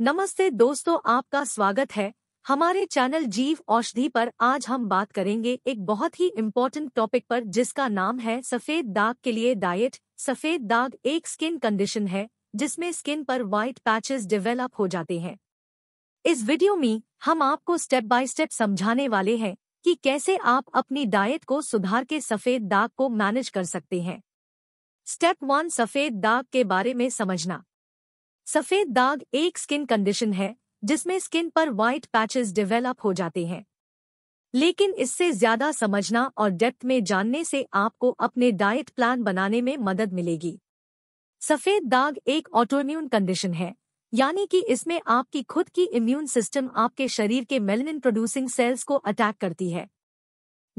नमस्ते दोस्तों आपका स्वागत है हमारे चैनल जीव औषधि पर आज हम बात करेंगे एक बहुत ही इम्पोर्टेंट टॉपिक पर जिसका नाम है सफ़ेद दाग के लिए डाइट सफ़ेद दाग एक स्किन कंडीशन है जिसमें स्किन पर व्हाइट पैचेस डेवलप हो जाते हैं इस वीडियो में हम आपको स्टेप बाय स्टेप समझाने वाले हैं कि कैसे आप अपनी डाइट को सुधार के सफ़ेद दाग को मैनेज कर सकते हैं स्टेप वन सफ़ेद दाग के बारे में समझना सफ़ेद दाग एक स्किन कंडीशन है जिसमें स्किन पर व्हाइट पैचेस डेवलप हो जाते हैं लेकिन इससे ज्यादा समझना और डेप्थ में जानने से आपको अपने डाइट प्लान बनाने में मदद मिलेगी सफ़ेद दाग एक ऑटोइम्यून कंडीशन है यानी कि इसमें आपकी खुद की इम्यून सिस्टम आपके शरीर के मेलेनिन प्रोड्यूसिंग सेल्स को अटैक करती है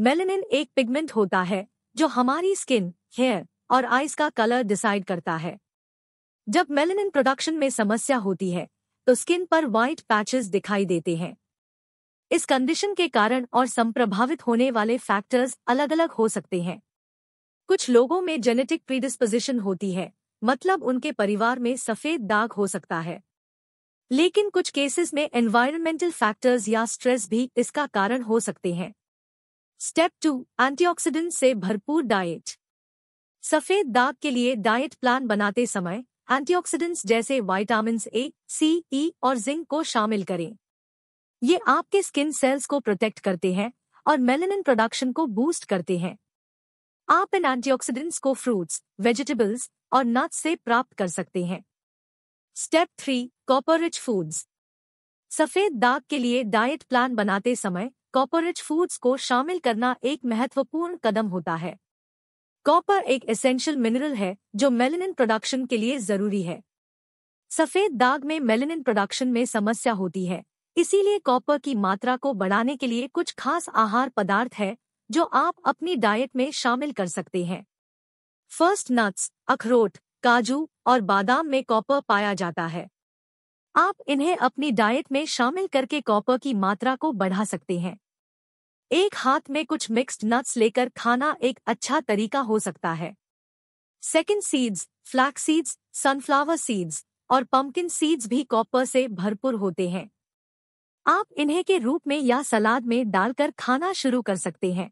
मेलेनिन एक पिगमेंट होता है जो हमारी स्किन हेयर और आइस का कलर डिसाइड करता है जब मेलेनिन प्रोडक्शन में समस्या होती है तो स्किन पर व्हाइट पैचेस दिखाई देते हैं इस कंडीशन के कारण और संप्रभावित होने वाले फैक्टर्स अलग अलग हो सकते हैं कुछ लोगों में जेनेटिक प्रीडिस्पोजिशन होती है मतलब उनके परिवार में सफ़ेद दाग हो सकता है लेकिन कुछ केसेस में एनवायरमेंटल फैक्टर्स या स्ट्रेस भी इसका कारण हो सकते हैं स्टेप टू एंटीऑक्सीडेंट से भरपूर डाइट सफ़ेद दाग के लिए डाइट प्लान बनाते समय एंटीऑक्सीडेंट्स जैसे वाइटामिन ए सी ई और जिंक को शामिल करें ये आपके स्किन सेल्स को प्रोटेक्ट करते हैं और मेलेनिन प्रोडक्शन को बूस्ट करते हैं आप इन एंटीऑक्सीडेंट्स को फ्रूट्स वेजिटेबल्स और नट्स से प्राप्त कर सकते हैं step three copper rich foods सफेद दाग के लिए डाइट प्लान बनाते समय कॉपर रिच फूड्स को शामिल करना एक महत्वपूर्ण कदम होता है कॉपर एक एसेंशियल मिनरल है जो मेलेनिन प्रोडक्शन के लिए जरूरी है सफेद दाग में मेलेनिन प्रोडक्शन में समस्या होती है इसीलिए कॉपर की मात्रा को बढ़ाने के लिए कुछ खास आहार पदार्थ है जो आप अपनी डाइट में शामिल कर सकते हैं फर्स्ट नट्स अखरोट काजू और बादाम में कॉपर पाया जाता है आप इन्हें अपनी डाइट में शामिल करके कॉपर की मात्रा को बढ़ा सकते हैं एक हाथ में कुछ मिक्स्ड नट्स लेकर खाना एक अच्छा तरीका हो सकता है second seeds flax seeds sunflower seeds और पम्पकिन सीड्स भी कॉपर से भरपूर होते हैं आप इन्हें के रूप में या सलाद में डालकर खाना शुरू कर सकते हैं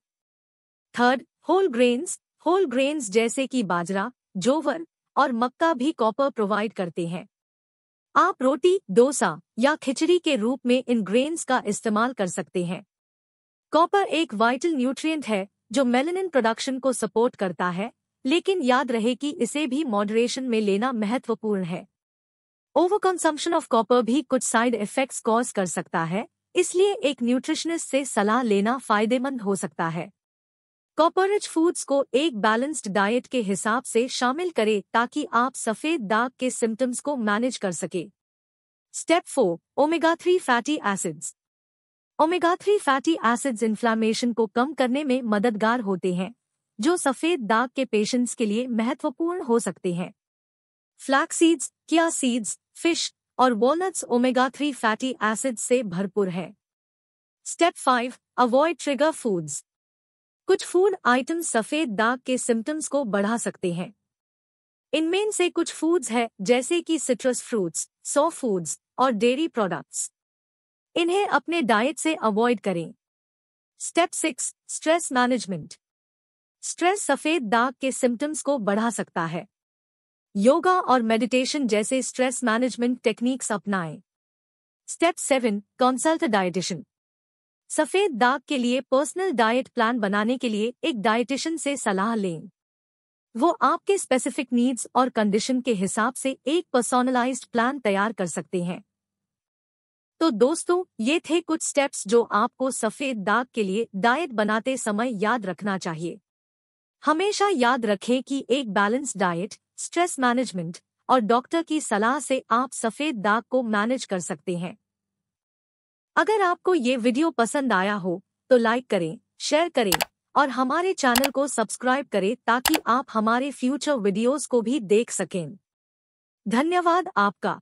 third whole grains whole grains जैसे कि बाजरा जोवर और मक्का भी कॉपर प्रोवाइड करते हैं आप रोटी डोसा या खिचड़ी के रूप में इन ग्रेन्स का इस्तेमाल कर सकते हैं कॉपर एक वाइटल न्यूट्रिएंट है जो मेलेनिन प्रोडक्शन को सपोर्ट करता है लेकिन याद रहे कि इसे भी मॉडरेशन में लेना महत्वपूर्ण है ओवर कंसम्पशन ऑफ कॉपर भी कुछ साइड इफेक्ट्स कॉज कर सकता है इसलिए एक न्यूट्रिशनिस्ट से सलाह लेना फायदेमंद हो सकता है कॉपर फूड्स को एक बैलेंस्ड डाइट के हिसाब से शामिल करें ताकि आप सफ़ेद दाग के सिम्टम्स को मैनेज कर सके step four omega three fatty acids omega three fatty acids inflammation को कम करने में मददगार होते हैं जो सफ़ेद दाग के पेशेंट्स के लिए महत्वपूर्ण हो सकते हैं flax seeds chia seeds fish और walnuts omega three fatty acid से भरपूर है step five avoid trigger foods कुछ फूड आइटम्स सफ़ेद दाग के सिम्टम्स को बढ़ा सकते हैं इनमें से कुछ फूड्स हैं जैसे कि सिट्रस फ्रूट्स सॉफ्ट फूड्स और डेयरी प्रोडक्ट्स इन्हें अपने डाइट से अवॉइड करें step six stress management stress सफेद दाग के सिम्टम्स को बढ़ा सकता है योगा और मेडिटेशन जैसे स्ट्रेस मैनेजमेंट टेक्निक्स अपनाएं स्टेप सेवन कंसल्ट डाइटिशन सफेद दाग के लिए पर्सनल डाइट प्लान बनाने के लिए एक डाइटिशियन से सलाह लें वो आपके स्पेसिफिक नीड्स और कंडीशन के हिसाब से एक पर्सोनलाइज्ड प्लान तैयार कर सकते हैं तो दोस्तों ये थे कुछ स्टेप्स जो आपको सफ़ेद दाग के लिए डाइट बनाते समय याद रखना चाहिए हमेशा याद रखें कि एक बैलेंस डाइट स्ट्रेस मैनेजमेंट और डॉक्टर की सलाह से आप सफ़ेद दाग को मैनेज कर सकते हैं अगर आपको ये वीडियो पसंद आया हो तो लाइक करें शेयर करें और हमारे चैनल को सब्सक्राइब करें ताकि आप हमारे फ्यूचर वीडियोस को भी देख सकें धन्यवाद आपका